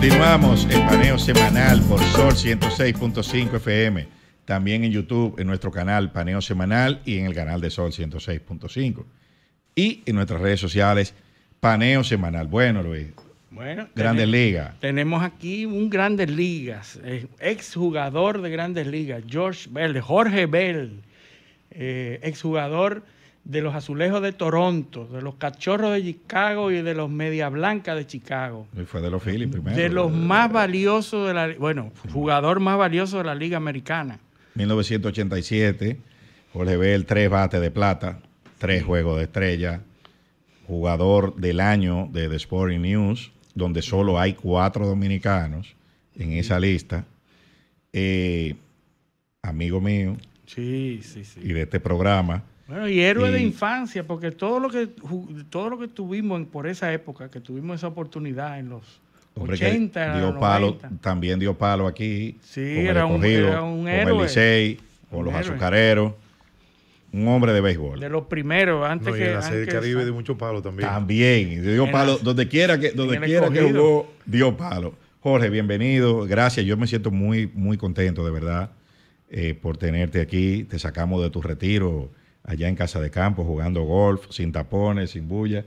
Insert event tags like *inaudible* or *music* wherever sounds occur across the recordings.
Continuamos el paneo semanal por Sol 106.5 FM. También en YouTube, en nuestro canal Paneo Semanal y en el canal de Sol 106.5. Y en nuestras redes sociales, Paneo Semanal. Bueno, Luis. Bueno, Grandes Ligas. Tenemos aquí un Grandes Ligas, eh, exjugador de Grandes Ligas, George Bell, Jorge Bell, eh, exjugador de los Azulejos de Toronto, de los Cachorros de Chicago y de los Media blancas de Chicago. Y fue de los Phillies primero. De los más valiosos de la bueno, jugador más valioso de la Liga Americana. 1987, Jorge el tres bates de plata, tres juegos de estrella, jugador del año de The Sporting News, donde solo hay cuatro dominicanos en esa lista. Eh, amigo mío. Sí, sí, sí. Y de este programa bueno, y héroe de infancia, porque todo lo que todo lo que tuvimos por esa época, que tuvimos esa oportunidad en los 80, palo, también dio palo aquí. Sí, era, un, con héroe. el Licey, con los azucareros. Un hombre de béisbol. De los primeros, antes que. la serie Caribe de mucho palo también. También, dio palo Donde quiera que, donde quiera que jugó, dio palo. Jorge, bienvenido. Gracias. Yo me siento muy, muy contento, de verdad, eh, por tenerte aquí. Te sacamos de tu retiro allá en Casa de Campo jugando golf, sin tapones, sin bulla,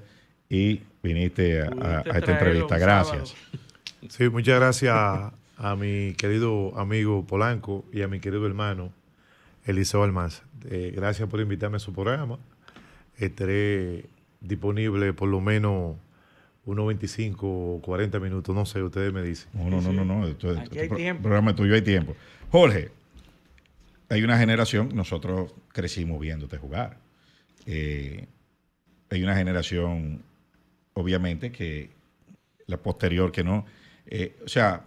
y viniste a, esta entrevista. Gracias. Sí, muchas gracias a, mi querido amigo Polanco y a mi querido hermano Eliseo Almas. Eh, gracias por invitarme a su programa. Estaré disponible por lo menos unos o 40 minutos, no sé, ustedes me dicen. No, no, no, no, no. Este programa tuyo hay tiempo. Jorge, hay una generación, nosotros crecimos viéndote jugar. Eh, hay una generación, obviamente, que la posterior que no. Eh, o sea,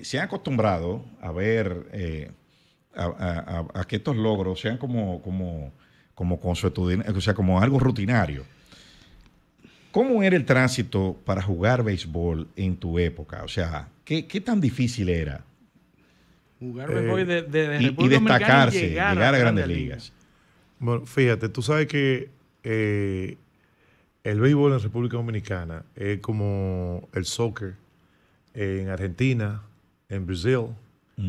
se han acostumbrado a ver eh, a, que estos logros sean como, como, como o sea, como algo rutinario. ¿Cómo era el tránsito para jugar béisbol en tu época? O sea, qué tan difícil era? Eh, y, destacarse, llegar, a, grandes ligas. Bueno, fíjate, tú sabes que eh, el béisbol en República Dominicana es como el soccer en Argentina, en Brasil y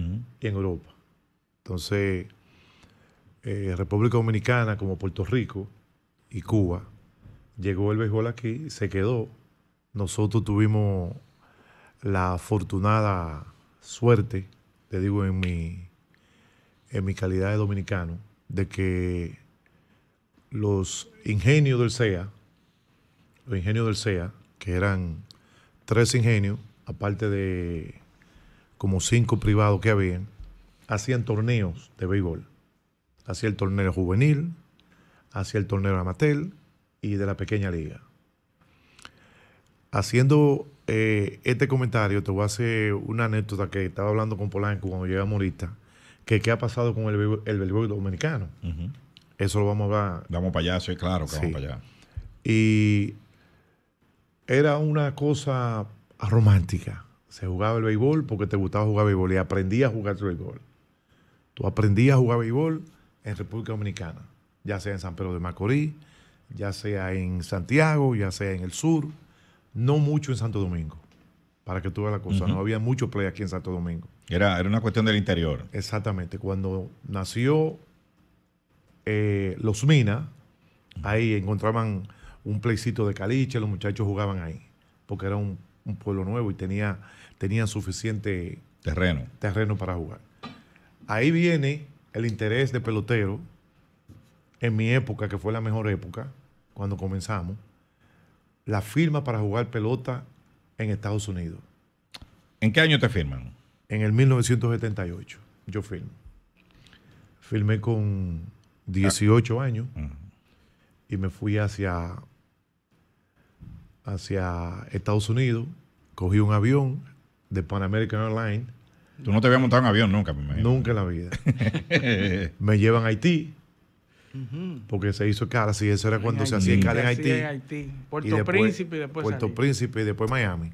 en Europa. Entonces, eh, República Dominicana, como Puerto Rico y Cuba, llegó el béisbol aquí, se quedó. Nosotros tuvimos la afortunada suerte te digo en mi, en mi calidad de dominicano, de que los ingenios del CEA, los ingenios del CEA, que eran tres ingenios, aparte de como cinco privados que habían, hacían torneos de béisbol. Hacía el torneo juvenil, hacía el torneo amateur y de la pequeña liga. Haciendo eh, este comentario, te voy a hacer una anécdota que estaba hablando con Polanco cuando llegamos Morita que qué ha pasado con el, béisbol dominicano. Eso lo vamos a hablar. Vamos para allá, sí, claro que vamos para allá. Y era una cosa romántica. Se jugaba el béisbol porque te gustaba jugar béisbol y aprendías a jugar el béisbol. Tú aprendías a jugar béisbol en República Dominicana, ya sea en San Pedro de Macorís, ya sea en Santiago, ya sea en el sur no mucho en Santo Domingo, para que tú veas la cosa. No había mucho play aquí en Santo Domingo. Era, era una cuestión del interior. Exactamente. Cuando nació eh, los Minas, ahí encontraban un playcito de caliche, los muchachos jugaban ahí, porque era un, pueblo nuevo y tenía, tenían suficiente terreno. terreno para jugar. Ahí viene el interés de pelotero en mi época, que fue la mejor época, cuando comenzamos, la firma para jugar pelota en Estados Unidos. ¿En qué año te firman? En el 1978, yo firmo. Firmé con 18 años ah. y me fui hacia, hacia Estados Unidos. Cogí un avión de Pan American Airlines. Tú no te habías montado en avión nunca, me imagino. Nunca en la vida. *laughs* me llevan a Haití. Porque se hizo cara, sí, eso era cuando se hacía en Haití. Haití. Puerto Príncipe y después Miami.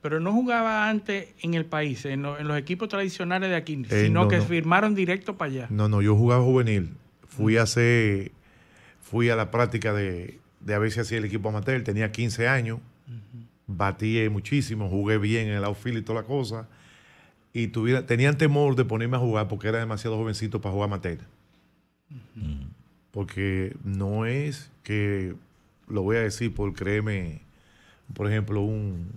Pero no jugaba antes en el país, en, los equipos tradicionales de aquí, eh, sino que firmaron directo para allá. No, no, yo jugaba juvenil. Fui a fui a la práctica de, de a ver si hacía el equipo amateur, tenía 15 años, batí muchísimo, jugué bien en el outfield y toda la cosa. Y tuviera, tenían temor de ponerme a jugar porque era demasiado jovencito para jugar amateur. Porque no es que, lo voy a decir por créeme, por ejemplo, un,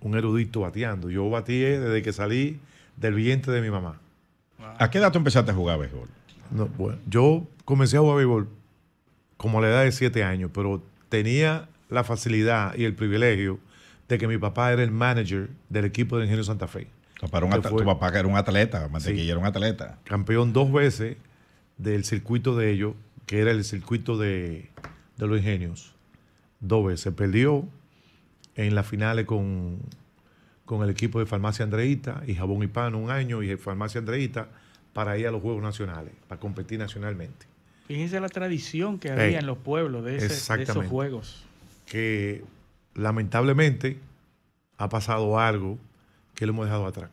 un erudito bateando. Yo bateé desde que salí del vientre de mi mamá. ¿A qué edad tú empezaste a jugar béisbol? yo comencé a jugar béisbol como a la edad de 7 años, pero tenía la facilidad y el privilegio de que mi papá era el manager del equipo de Ingenio Santa Fe. tu papá que era un atleta, era un atleta. Campeón dos veces del circuito de ellos, que era el circuito de, los ingenios, donde se Perdió en las finales con, el equipo de Farmacia Andreita y Jabón y Pan un año y Farmacia Andreita para ir a los Juegos Nacionales, para competir nacionalmente. Fíjense la tradición que había eh, en los pueblos de esos juegos. Que lamentablemente ha pasado algo que lo hemos dejado atrás.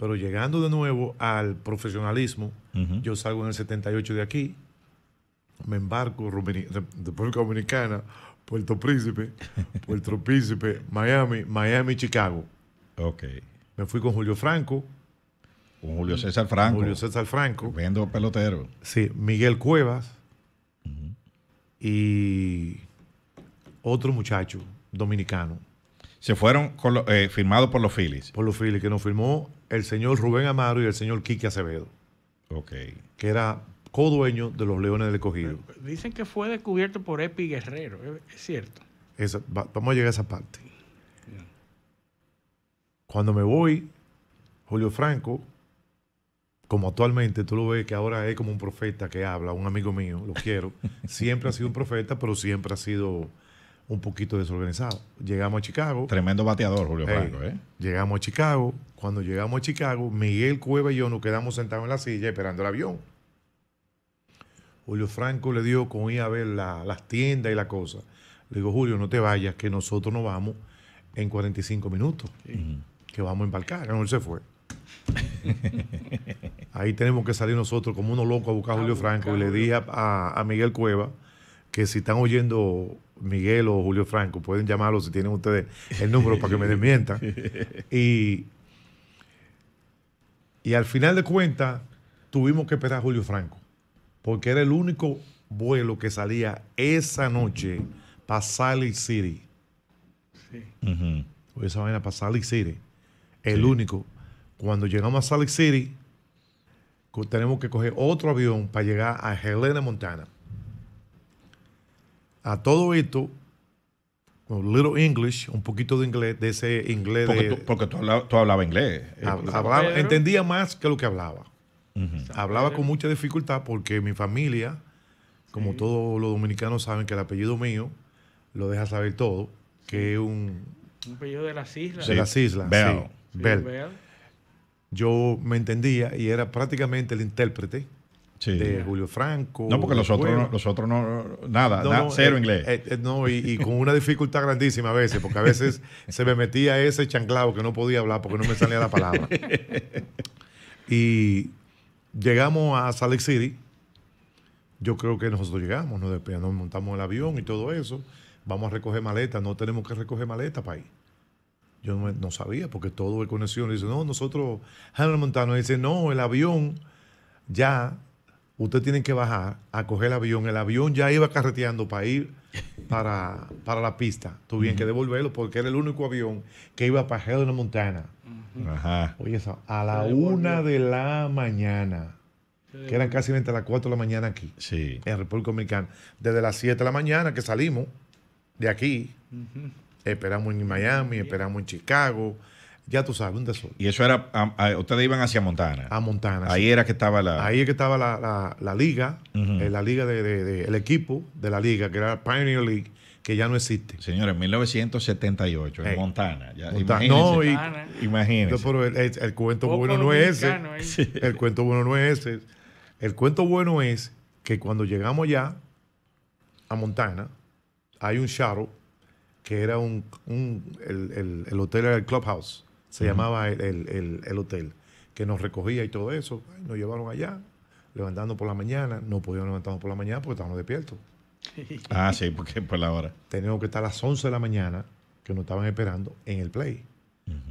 Pero llegando de nuevo al profesionalismo, yo salgo en el 78 de aquí, me embarco República Dominicana, Puerto Príncipe, *laughs* Puerto Príncipe, Miami, Miami, Chicago. Me fui con Julio Franco. Con Julio César Franco. Julio César Franco. Viendo pelotero. Sí, Miguel Cuevas. Y otro muchacho dominicano se fueron eh, firmados por los Phillies. Por los Phillies, que nos firmó el señor Rubén Amaro y el señor Quique Acevedo. Ok. Que era co-dueño de los Leones del Cogido. Dicen que fue descubierto por Epi Guerrero, es cierto. vamos a llegar a esa parte. Cuando me voy, Julio Franco, como actualmente tú lo ves que ahora es como un profeta que habla, un amigo mío, lo quiero, *laughs* siempre ha sido un profeta, pero siempre ha sido un poquito desorganizado. Llegamos a Chicago. Tremendo bateador, Julio Franco. ¿eh? Llegamos a Chicago. Cuando llegamos a Chicago, Miguel Cueva y yo nos quedamos sentados en la silla esperando el avión. Julio Franco le dio con ir a ver las tiendas y la cosa. Le digo, Julio, no te vayas, que nosotros nos vamos en 45 minutos. Que vamos a embarcar. No, se fue. *laughs* Ahí tenemos que salir nosotros como unos locos a buscar a Julio Franco. Y le dije a Miguel Cueva que si están oyendo Miguel o Julio Franco, pueden llamarlo si tienen ustedes el número para que me desmientan. *laughs* Y, al final de cuentas, tuvimos que esperar a Julio Franco, porque era el único vuelo que salía esa noche para Sally City. Esa vaina para Sally City. El único. Cuando llegamos a Salt City, tenemos que coger otro avión para llegar a Helena, Montana a todo esto, un little English, un poquito de inglés, de ese inglés. de, porque tú, hablabas, inglés. entendía más que lo que hablaba. Hablaba con mucha dificultad porque mi familia, como todos los dominicanos saben que el apellido mío lo deja saber todo, que es un... Un apellido de las islas. De las islas, Sí. Bell. Yo me entendía y era prácticamente el intérprete de Julio Franco. No, porque nosotros otros no, nada, cero eh, inglés. Eh, eh, no, y, con una dificultad grandísima a veces, porque a veces *laughs* se me metía ese chanclao que no podía hablar porque no me salía la palabra. *laughs* y llegamos a Salt Lake City. Yo creo que nosotros llegamos, nos, montamos el avión y todo eso. Vamos a recoger maletas, no tenemos que recoger maletas para ir. Yo no, sabía, porque todo el conexión. Dice, no, nosotros, Montano dice, no, el avión ya Usted tiene que bajar a coger el avión. El avión ya iba carreteando para ir para, la pista. Tuvieron que devolverlo porque era el único avión que iba para Helena, Montana. la Oye, eso, a la una de la mañana que eran casi a las 4 de la mañana aquí, sí. en República Dominicana. Desde las 7 de la mañana que salimos de aquí, esperamos en Miami, esperamos en Chicago, ya tú sabes, un desorden. Y eso era, ustedes iban hacia Montana. A Montana. Ahí era que estaba la... Ahí es que estaba la, la, liga, la liga eh, de, el equipo de la liga, que era Pioneer League, que ya no existe. Señores, 1978, en Montana. Ya, imagínense. el, cuento bueno no es ese. El cuento bueno no es ese. El cuento bueno es que cuando llegamos ya a Montana, hay un Shadow, que era un, el, el hotel era el Clubhouse se llamaba el, hotel, que nos recogía y todo eso. Nos llevaron allá, levantando por la mañana. No podíamos levantarnos por la mañana porque estábamos despiertos. *laughs* ah, sí, porque por la hora. Teníamos que estar a las 11 de la mañana, que nos estaban esperando, en el play.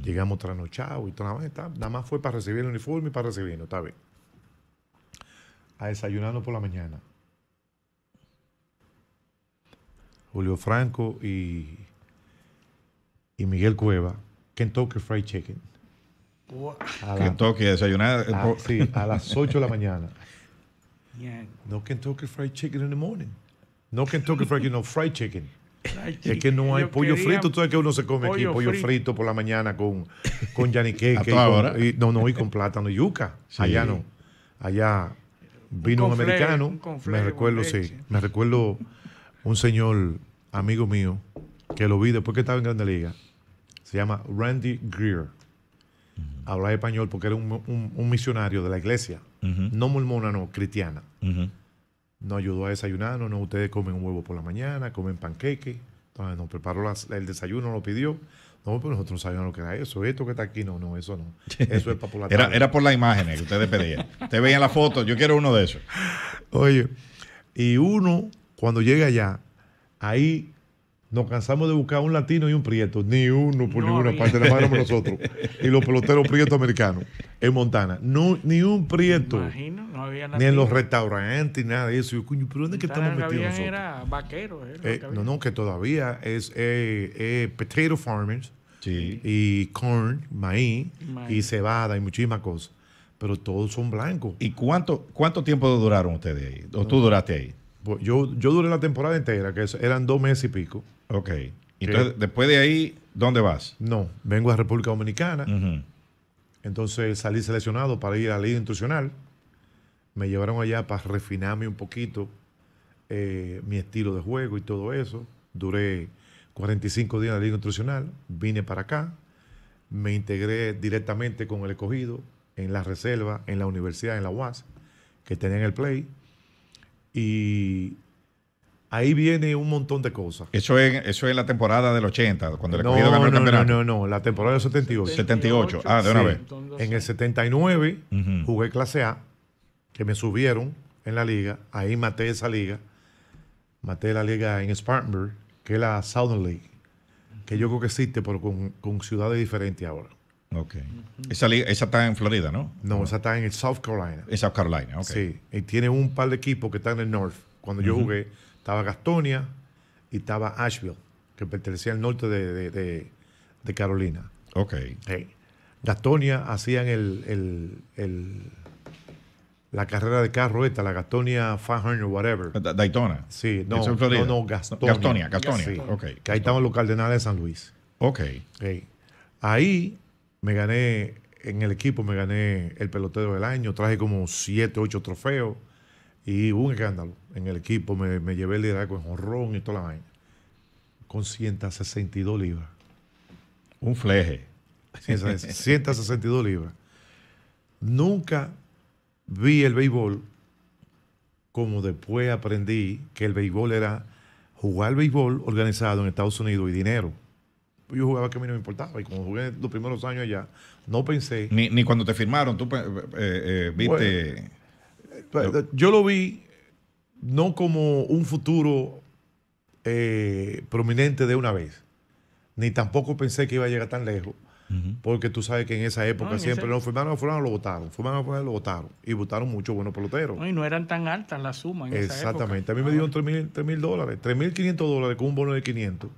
Llegamos trasnochados y Nada más fue para recibir el uniforme y para recibirnos, está bien. A desayunarnos por la mañana. Julio Franco y, y Miguel Cueva Kentucky Fried Chicken. Kentucky, desayunar. A, sí, a las 8 de la mañana. No Kentucky Fried Chicken in the morning. No Kentucky Fried Chicken, no Fried Chicken. Es que no hay pollo frito. todo el que uno se come aquí pollo frito. por la mañana con, con no, no, y con plátano y yuca. Allá no. Allá vino un, americano. me recuerdo, sí. Me recuerdo un señor, amigo mío, que lo vi después que estaba en Grande Liga se llama Randy Greer. Habla español porque era un, un, misionario de la iglesia, no mormona, no, cristiana. no ayudó a desayunar. no, ustedes comen un huevo por la mañana, comen panqueque. Entonces nos preparó el desayuno, lo pidió. No, pero nosotros no sabíamos lo que era eso. Esto que está aquí, no, no, eso no. *laughs* Eso es para por la Era, era por las imágenes que ustedes pedían. *laughs* ustedes veían la foto, yo quiero uno de esos. Oye, y uno, cuando llega allá, ahí nos cansamos de buscar un latino y un prieto, ni uno por ninguna parte, nos nosotros. Y los peloteros prietos americanos en Montana. No, ni un prieto. Imagino, no había ni en los restaurantes, ni nada de eso. coño, pero ¿dónde que estamos metidos nosotros? Era vaquero, eh, no, no, que todavía es eh, eh, potato farmers sí. y corn, maíz, y cebada y muchísimas cosas. Pero todos son blancos. ¿Y cuánto, cuánto tiempo duraron ustedes ahí? ¿O tú duraste ahí? Pues yo, yo duré la temporada entera, que eran dos meses y pico. Ok. Entonces, después de ahí, ¿dónde vas? No, vengo a República Dominicana. Entonces salí seleccionado para ir a la liga institucional. Me llevaron allá para refinarme un poquito eh, mi estilo de juego y todo eso. Duré 45 días en la liga institucional. Vine para acá. Me integré directamente con el escogido en la reserva, en la universidad, en la UAS, que tenía en el play. Y Ahí viene un montón de cosas. Eso es, eso es la temporada del 80, cuando el no, el no, No, no, no, la temporada del 78. 78, ah, de una vez. En el 79 jugué clase A, que me subieron en la liga. Ahí maté esa liga. Maté la liga en Spartanburg, que es la Southern League, que yo creo que existe, pero con, ciudades diferentes ahora. Ok. esa, está en Florida, ¿no? No, esa está en el South Carolina. En South Carolina, ok. Sí, y tiene un par de equipos que están en el North. Cuando yo jugué estaba Gastonia y estaba Asheville, que pertenecía al norte de, Carolina. Ok. Gastonia hacían el, el, el, la carrera de carro esta, la Gastonia 500, whatever. Daytona. Sí, no, no, no, Gastonia. Gastonia, Gastonia. Que ahí estaban los Cardenales de San Luis. Ok. Ahí me gané, en el equipo me gané el pelotero del año, traje como siete, ocho trofeos. Y hubo un escándalo en el equipo. Me, llevé el liderazgo en jorrón y toda la vaina. Con 162 libras. Un fleje. 162 libras. Nunca vi el béisbol como después aprendí que el béisbol era jugar béisbol organizado en Estados Unidos y dinero. Yo jugaba que a mí no me importaba y como jugué los primeros años allá, no pensé. Ni, ni cuando te firmaron, tú eh, eh, eh viste. Yo lo vi no como un futuro eh, prominente de una vez, ni tampoco pensé que iba a llegar tan lejos, porque tú sabes que en esa época siempre los no lo firmaron, lo votaron, fumaron, firmaron, lo votaron, y votaron muchos buenos peloteros. y no eran tan altas las sumas Exactamente, esa época. a mí me dieron 3 mil dólares, 3 mil dólares con un bono de 500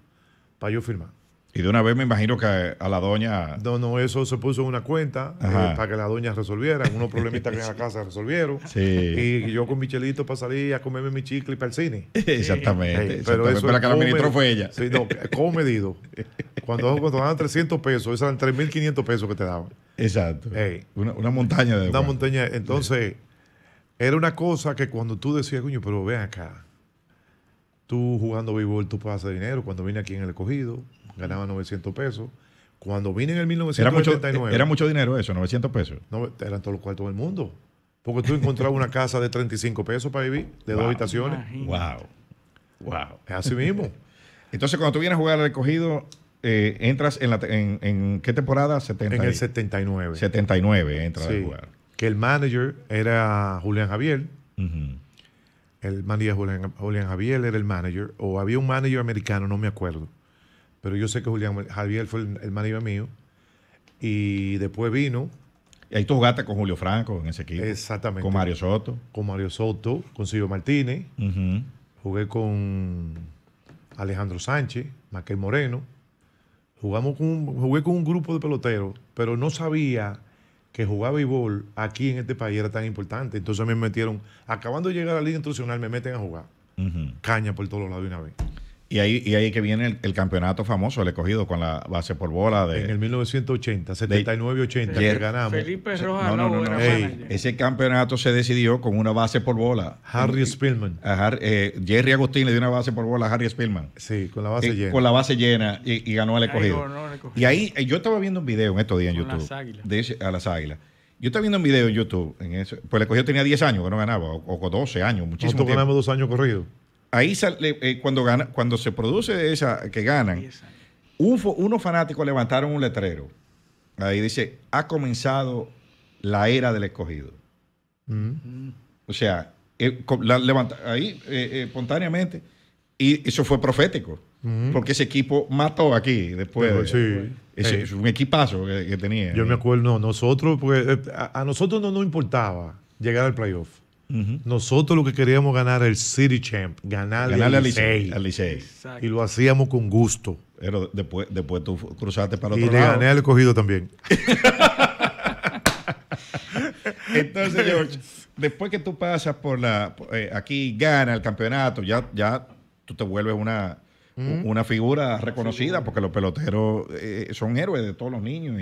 para yo firmar. Y de una vez me imagino que a la doña. No, no, eso se puso en una cuenta eh, para que la doña resolviera. Unos problemitas que en la casa resolvieron. Y yo con Michelito para salir a comerme mi chicle y para el cine. *laughs* Exactamente. pero eso que la ministro fue ella. Sí, no, comedido. cuando, cuando daban 300 pesos, esos eran 3.500 pesos que te daban. Exacto. Una, montaña de. Una montaña. Entonces, era una cosa que cuando tú decías, coño, pero ven acá. Tú jugando béisbol, tú pasas dinero. Cuando vine aquí en el cogido ganaba 900 pesos. Cuando vine en el 1979. Era mucho, dinero eso, 900 pesos. No, eran todos los cuartos del mundo. Porque tú encontrabas una casa de 35 pesos para vivir, de dos habitaciones. Wow. Wow. Es así mismo. Entonces, cuando tú vienes a jugar al recogido, eh, entras en, la, en, qué temporada? en el 79. 79 entras a jugar. Que el manager era Julián Javier. El manager Julián Javier era el manager. O había un manager americano, no me acuerdo pero yo sé que Julián Javier fue el, el mío. Y después vino. Y ahí tú jugaste con Julio Franco en ese equipo. Exactamente. Con Mario Soto. Con Mario Soto, con Silvio Martínez. Jugué con Alejandro Sánchez, Maquel Moreno. Jugamos con jugué con un grupo de peloteros, pero no sabía que jugar béisbol aquí en este país era tan importante. Entonces me metieron, acabando de llegar a la Liga Institucional, me meten a jugar. Caña por todos lados de una vez. Y ahí, y ahí que viene el, campeonato famoso, el escogido con la base por bola de... En el 1980, 79-80, que ganamos. Felipe Rojas no, no, Ese campeonato se decidió con una base por bola. Harry Spillman. Eh, Jerry Agustín le dio una base por bola a Harry Spillman. Sí, con la base eh, llena. Con la base llena y, ganó el escogido. y ahí, eh, yo estaba viendo un video en estos días en YouTube. a las águilas. Yo estaba viendo un video en YouTube. En eso, pues el escogido tenía 10 años que no ganaba, o, 12 años, muchísimo Nosotros ganamos dos años corridos ahí sale, eh, cuando, gana, cuando se produce esa que ganan, unos fanáticos levantaron un letrero. Ahí dice, ha comenzado la era del escogido. Mm. O sea, eh, levanta, ahí eh, espontáneamente. Y eso fue profético. Mm. Porque ese equipo mató aquí después. Sí. Es, un equipazo que, tenía. Yo me acuerdo, nosotros, pues, a, a nosotros no nos importaba llegar al playoff. Nosotros lo que queríamos ganar era el City Champ, ganar al Licey. Y lo hacíamos con gusto. Pero después, después tú cruzaste para otro y lado. Y gané al cogido también. *laughs* Entonces, George, después que tú pasas por la. Eh, aquí gana el campeonato, ya, ya tú te vuelves una, una figura reconocida porque los peloteros eh, son héroes de todos los niños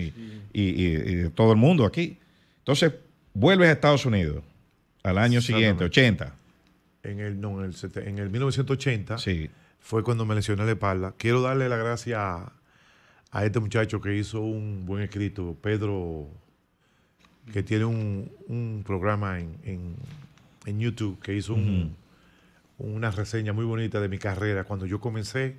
y, de todo el mundo aquí. Entonces, vuelves a Estados Unidos. Al año siguiente, 80. En el, no, en el, en el 1980 fue cuando me lesioné la espalda. Quiero darle la gracia a, este muchacho que hizo un buen escrito, Pedro, que tiene un, programa en, YouTube, que hizo una reseña muy bonita de mi carrera, cuando yo comencé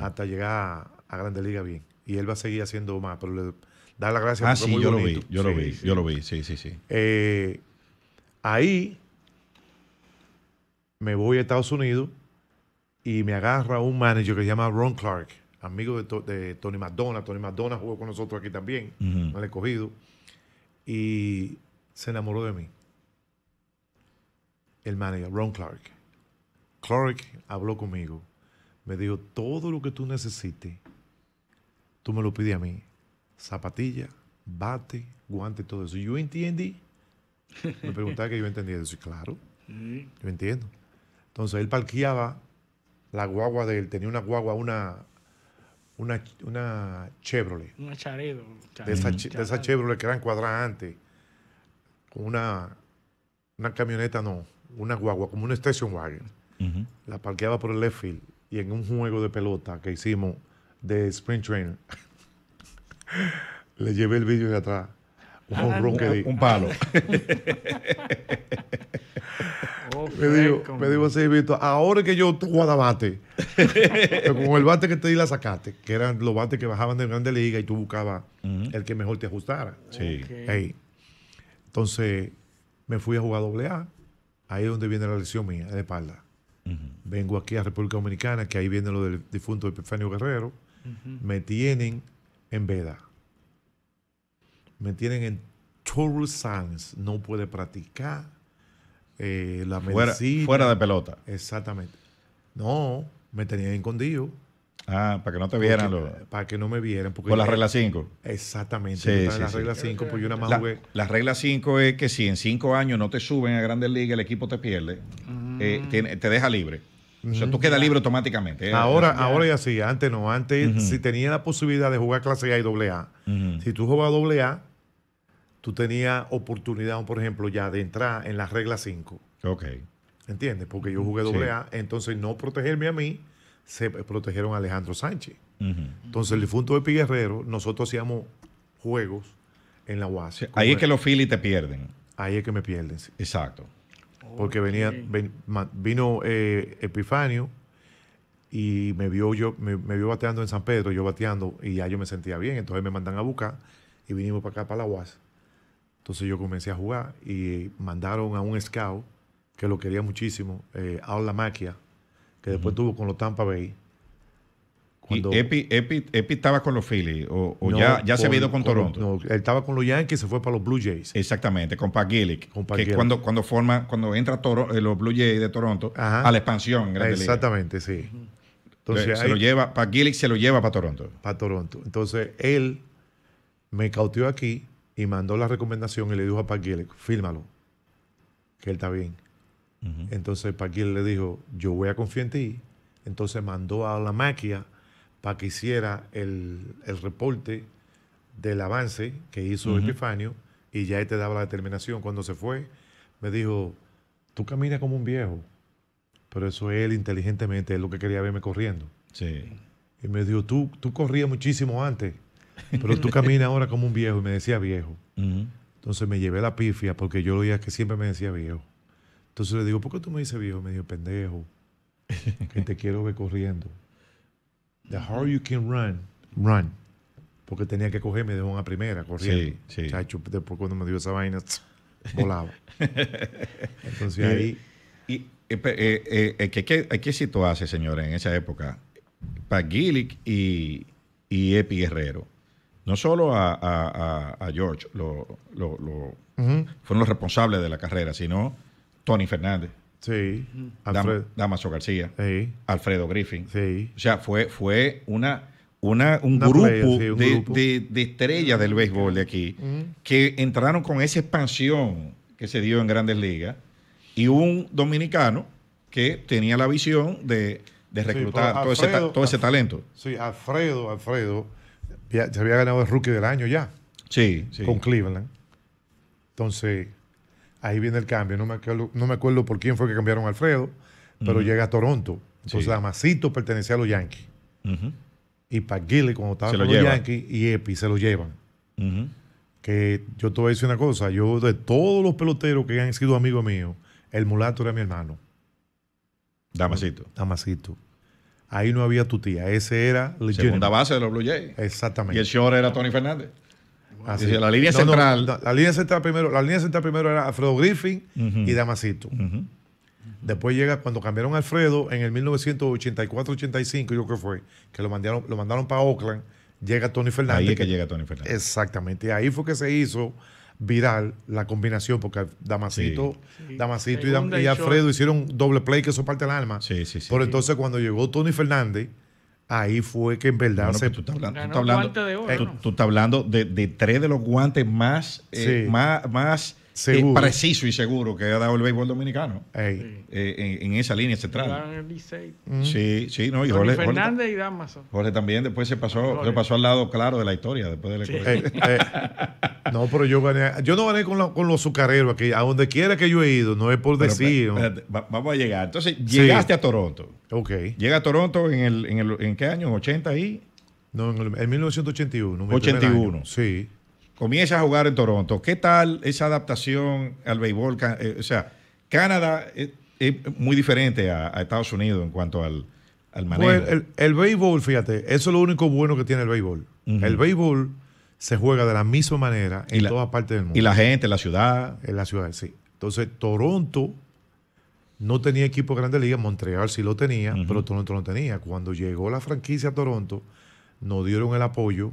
hasta llegar a, Grande Liga bien. Y él va a seguir haciendo más, pero le da la gracia. Ah, sí, yo lo vi, yo lo vi, yo lo vi, sí, sí, sí. Eh, Ahí me voy a Estados Unidos y me agarra un manager que se llama Ron Clark, amigo de, Tony McDonald. Tony McDonald jugó con nosotros aquí también, me -huh. Y se enamoró de mí. El manager, Ron Clark. Clark habló conmigo. Me dijo, todo lo que tú necesites, tú me lo pides a mí. Zapatilla, bate, guante, todo eso. Yo entendí me preguntaba que yo entendía eso. Claro, yo entiendo. Entonces él parqueaba la guagua de él, tenía una guagua, una, una, una Chevrolet. Una Charedo. De esa, de Chevrolet que era cuadrante Con una, una camioneta, no, una guagua, como una station wagon. La parqueaba por el left y en un juego de pelota que hicimos de sprint Train *laughs* le llevé el vídeo de atrás un palo. me dijo, me digo así, ahora que yo bate, *laughs* con el bate que te di la sacaste, que eran los bates que bajaban de Grande Liga y tú buscabas el que mejor te ajustara. Entonces, me fui a jugar doble A, ahí es donde viene la lesión mía, de espalda. Vengo aquí a República Dominicana, que ahí viene lo del difunto Epifanio Guerrero. Me tienen en veda me tienen en total Science, no puede practicar eh, la fuera, Fuera, de pelota. Exactamente. No, me tenían escondido. Ah, para que no te vieran. Para que no me vieran. por la regla 5. Exactamente. la regla 5, la, es que si en 5 años no te suben a Grandes Ligas, el equipo te pierde, mm. eh, te, deja libre. O sea, tú mm. quedas libre automáticamente. Eh. Ahora, ahora ya sí, antes no. Antes, si tenía la posibilidad de jugar clase A y doble A, si tú jugabas doble A, tú tenías oportunidad, por ejemplo, ya de entrar en la regla 5. Ok. ¿Entiendes? Porque yo jugué doble entonces no protegerme a mí, se protegieron a Alejandro Sánchez. Entonces, el difunto de Guerrero, nosotros hacíamos juegos en la UAS. Ahí es, que los Phillies te pierden. Ahí es que me pierden. Exacto. Porque venía, vino eh, Epifanio y me vio yo, me, vio bateando en San Pedro, yo bateando, y ya yo me sentía bien. Entonces me mandan a buscar y vinimos para acá, para la UAS. Entonces yo comencé a jugar y mandaron a un scout que lo quería muchísimo, eh, la maquia que después tuvo con los Tampa Bay. ¿Y Epi, estaba con los Phillies o, ya, se había ido con, Toronto? No, él estaba con los Yankees y se fue para los Blue Jays. Exactamente, con Pat Gillick. que cuando, cuando, forma, cuando entra Toro, eh, los Blue Jays de Toronto a la expansión. Exactamente, sí. Entonces, se lo lleva, Pat Gillick se lo lleva para Toronto. Para Toronto. Entonces él me cauteó aquí y mandó la recomendación y le dijo a Paquiel, fírmalo, que él está bien. Entonces Paquiel le dijo, yo voy a confiar en ti. Entonces mandó a la maquia para que hiciera el, reporte del avance que hizo Epifanio y ya él te daba la determinación. Cuando se fue, me dijo, tú caminas como un viejo, pero eso él inteligentemente, es lo que quería verme corriendo. Sí. Y me dijo, tú, tú corrías muchísimo antes. Pero tú caminas ahora como un viejo y me decía viejo. Entonces me llevé la pifia porque yo lo oía que siempre me decía viejo. Entonces le digo, ¿por qué tú me dices viejo? Me dijo, pendejo, que te quiero ver corriendo. The hard you can run, run. Porque tenía que cogerme de una primera corriendo. Sí, sí. Chacho, después cuando me dio esa vaina, volaba. Entonces ahí. Y, ¿qué, qué, qué señores, en esa época? Para y, y Epi Guerrero no solo a, George, fueron los responsables de la carrera, sino Tony Fernández. Sí. Damaso García. Sí. Alfredo Griffin. Sí. O sea, fue, fue una, una, un, grupo, de, estrellas del béisbol de aquí que entraron con esa expansión que se dio en grandes ligas y un dominicano que tenía la visión de, reclutar pues todo, ese, todo ese talento. Sí, Alfredo, Alfredo se había ganado el rookie del año ya. Sí, Con Cleveland. Entonces, ahí viene el cambio. No me acuerdo, no me acuerdo por quién fue que cambiaron a Alfredo, pero llega a Toronto. Entonces, Damasito pertenecía a los Yankees. Y Y cuando estaba con los Yankees, y Epi se lo llevan. Que yo te voy a decir una cosa. Yo, de todos los peloteros que han sido amigos míos, el mulato era mi hermano. Damasito. Damasito. Ahí no había tu tía. Ese era la Segunda base de los Blue Jays. Exactamente. Y el short era Tony Fernández. Así. la línea central. la línea central primero, la línea central primero era Alfredo Griffin y Damasito. Después llega, cuando cambiaron a Alfredo en el 1984-85, yo creo que fue, que lo mandaron, lo mandaron para Oakland, llega Tony Fernández. Ahí es que, que llega Tony Fernández. Exactamente. ahí fue que se hizo viral la combinación, porque Damasito, y, Alfredo hicieron doble play, que eso parte del alma. Sí, Pero entonces cuando llegó Tony Fernández, ahí fue que en verdad no pues, Tú estás hablando, de, de, tres de los guantes más, eh, más, más eh, preciso y seguro que ha dado el béisbol dominicano. Eh, en, esa línea central. Mm. Sí, sí, no, Jorge, Fernández y Damaso. Jorge también después se pasó, se pasó al lado claro de la historia. después eh, No, pero yo gané. Yo no gané con, los azucareros aquí. A donde quiera que yo he ido, no es por decir. vamos a llegar. Entonces, llegaste a Toronto. Ok. Llega a Toronto en qué año? ¿En 80 y? No, en, el, 1981. 81. Sí comienza a jugar en Toronto. ¿Qué tal esa adaptación al béisbol? Eh, o sea, Canadá eh, es, muy diferente a, Estados Unidos en cuanto al, manejo. Pues, el, béisbol, fíjate, eso es lo único bueno que tiene el béisbol. El béisbol se juega de la misma manera en todas partes del mundo. Y la gente, la ciudad. En la ciudad, sí. Entonces, Toronto no tenía equipo de Grandes Ligas, Montreal sí lo tenía, pero Toronto no tenía. Cuando llegó la franquicia a Toronto, nos dieron el apoyo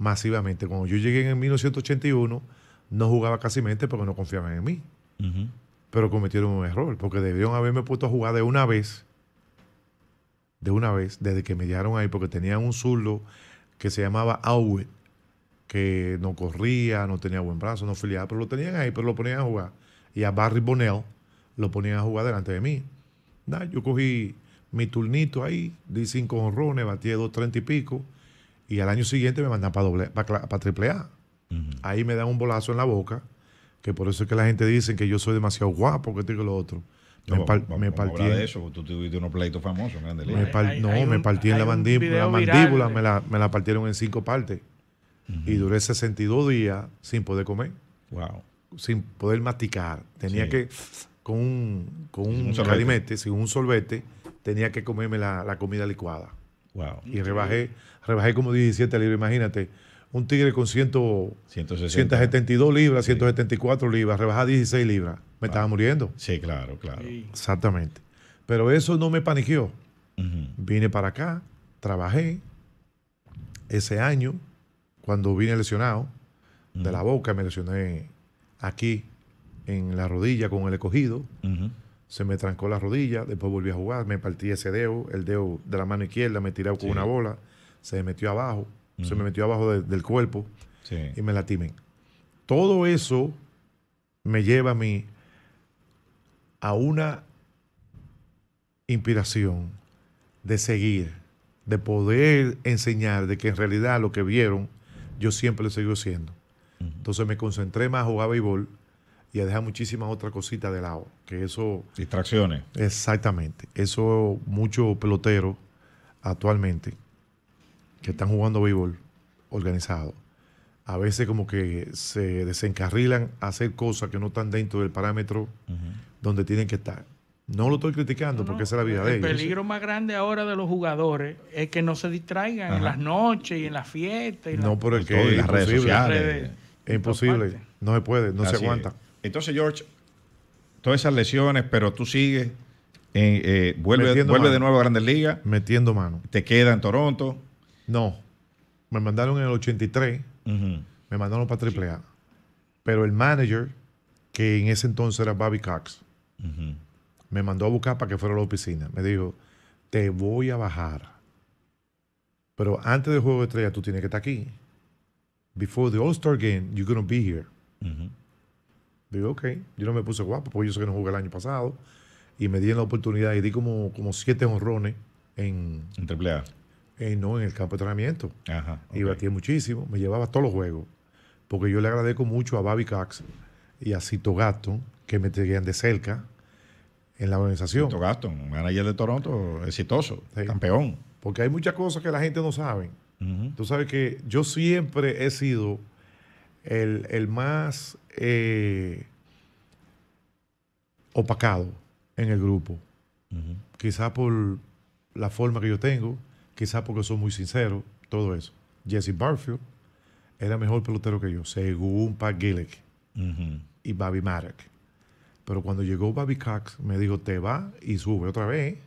masivamente. Cuando yo llegué en 1981, no jugaba casi mente porque no confiaban en mí. Pero cometieron un error, porque debieron haberme puesto a jugar de una vez, de una vez, desde que me llegaron ahí, porque tenían un zurdo que se llamaba Awet, que no corría, no tenía buen brazo, no filiaba, pero lo tenían ahí, pero lo ponían a jugar. Y a Barry Bonell lo ponían a jugar delante de mí. yo cogí mi turnito ahí, di cinco honrones, batí dos treinta y pico y al año siguiente me mandan para doble, triple A. Ahí me dan un bolazo en la boca, que por eso es que la gente dice que yo soy demasiado guapo, que tengo lo otro. No, me, partí. de eso, tú tuviste unos pleitos famosos en No, me partí en la, mandíbula, me, la, partieron en cinco partes. Y duré 62 días sin poder comer. Wow. Sin poder masticar. Tenía que, con un, con sin un sorbete, tenía que comerme la, la comida licuada. Y rebajé, rebajé como 17 libras, imagínate. Un tigre con 172 libras, 174 libras, rebajé 16 libras. Me estaba muriendo. Sí, claro, claro. Exactamente. Pero eso no me paniqueó. Vine para acá, trabajé ese año, cuando vine lesionado de la boca, me lesioné aquí en la rodilla con el escogido se me trancó la rodilla, después volví a jugar, me partí ese dedo, el dedo de la mano izquierda, me tiré con una bola, se me metió abajo, se me metió abajo del cuerpo y me latimé. Todo eso me lleva a mí a una inspiración de seguir, de poder enseñar de que en realidad lo que vieron, yo siempre lo sigo haciendo Entonces me concentré más jugaba jugar béisbol y a dejar muchísimas otras cositas de lado. Que eso. Distracciones. Exactamente. Eso, muchos peloteros actualmente que están jugando béisbol organizado, a veces como que se desencarrilan a hacer cosas que no están dentro del parámetro donde tienen que estar. No lo estoy criticando porque esa es la vida de ellos. El peligro más grande ahora de los jugadores es que no se distraigan en las noches y en las fiestas. no, por el que es imposible, no se puede, no se aguanta. Entonces, George, todas esas lesiones, pero tú sigues, eh, vuelve, de nuevo a Grandes Ligas. Metiendo mano. ¿Te queda en Toronto? No. Me mandaron en el 83, me mandaron para AAA. A, Pero el manager, que en ese entonces era Bobby Cox, me mandó a buscar para que fuera a la oficina. Me dijo, te voy a bajar. Pero antes del Juego de Estrella, tú tienes que estar aquí. Before the All-Star Game, you're going to be here. Digo, ok, yo no me puse guapo porque yo sé que no jugué el año pasado y me en la oportunidad y di como, como siete honrones en... En AAA. Eh, no, en el campo de entrenamiento. Ajá, Y batí muchísimo, me llevaba todos los juegos. Porque yo le agradezco mucho a Bobby Cox y a Cito Gaston que me tenían de cerca en la organización. Cito Gaston, manager de Toronto exitoso, campeón. Porque hay muchas cosas que la gente no sabe. Tú sabes que yo siempre he sido el, más eh, opacado en el grupo. Quizá por la forma que yo tengo, quizá porque soy muy sincero, todo eso. Jesse Barfield era mejor pelotero que yo, según Pat Gillick y Bobby Maddock. Pero cuando llegó Bobby Cox, me dijo, te va y sube otra vez.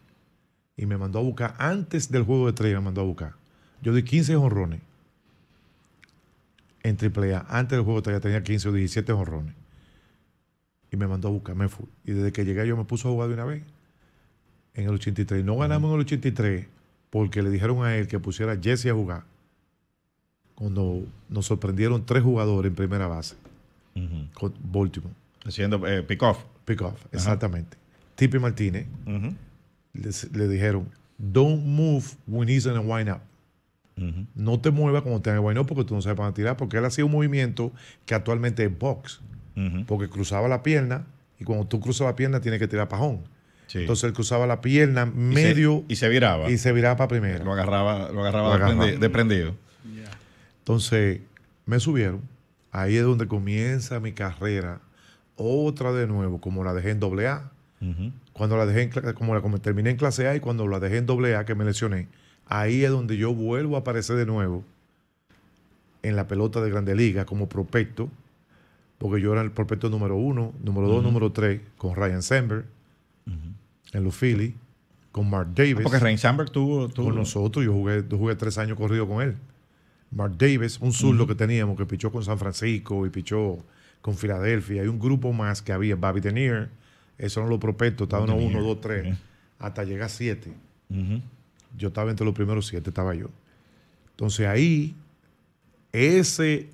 Y me mandó a buscar, antes del juego de tres. me mandó a buscar. Yo di 15 jonrones en AAA. Antes del juego todavía tenía 15 o 17 jorrones. Y me mandó a buscar, me fui. Y desde que llegué yo me puso a jugar de una vez. En el 83. No ganamos en el 83 porque le dijeron a él que pusiera a Jesse a jugar. Cuando nos sorprendieron tres jugadores en primera base. Con Baltimore. Haciendo eh, pick-off. Pick-off, exactamente. Tipi Martínez. le dijeron, don't move when he's in a wind-up. No te muevas cuando te el porque tú no sabes para tirar, porque él hacía un movimiento que actualmente es box, porque cruzaba la pierna y cuando tú cruzas la pierna tienes que tirar pajón. Entonces él cruzaba la pierna medio. Y se, viraba. Y se viraba para primero. Lo agarraba, lo agarraba, De, prendido. Entonces me subieron. Ahí es donde comienza mi carrera. Otra de nuevo, como la dejé en doble A. Cuando la dejé en, como la terminé en clase A y cuando la dejé en doble A que me lesioné ahí es donde yo vuelvo a aparecer de nuevo en la pelota de Grande Liga como prospecto, porque yo era el prospecto número uno, número dos, número tres, con Ryan Sandberg en los Phillies, con Mark Davis. Ah, porque Ryan Sandberg tuvo, Con nosotros, yo jugué, tres años corrido con él. Mark Davis, un zurdo que teníamos, que pichó con San Francisco y pichó con Filadelfia. Hay un grupo más que había, Bobby Denier, esos no los prospectos, estaba uno, uno, dos, tres, hasta llegar a siete yo estaba entre los primeros siete, estaba yo. Entonces ahí, ese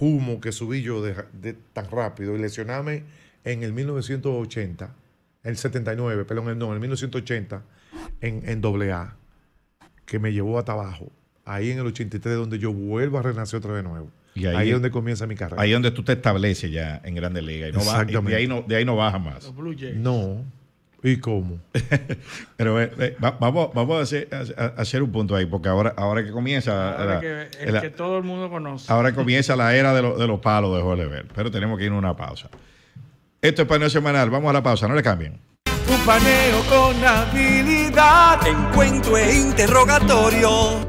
humo que subí yo de, tan rápido y lesionarme en el 1980, el 79, perdón, no, en el 1980, en, AA, que me llevó hasta abajo. Ahí en el 83, donde yo vuelvo a renacer otra vez de nuevo. ahí, es donde comienza mi carrera. Ahí es donde tú te estableces ya en Grande Liga. no Exactamente. de, ahí no, baja más. no No. ¿Y cómo? *laughs* Pero eh, eh, vamos, vamos a, hacer, hacer, un punto ahí, porque ahora, ahora que comienza. Ahora que, el que todo el mundo conoce. Ahora comienza la era de, de los palos de ver Pero tenemos que ir a una pausa. Esto es paneo semanal. Vamos a la pausa, no le cambien. Un paneo con habilidad, encuentro e interrogatorio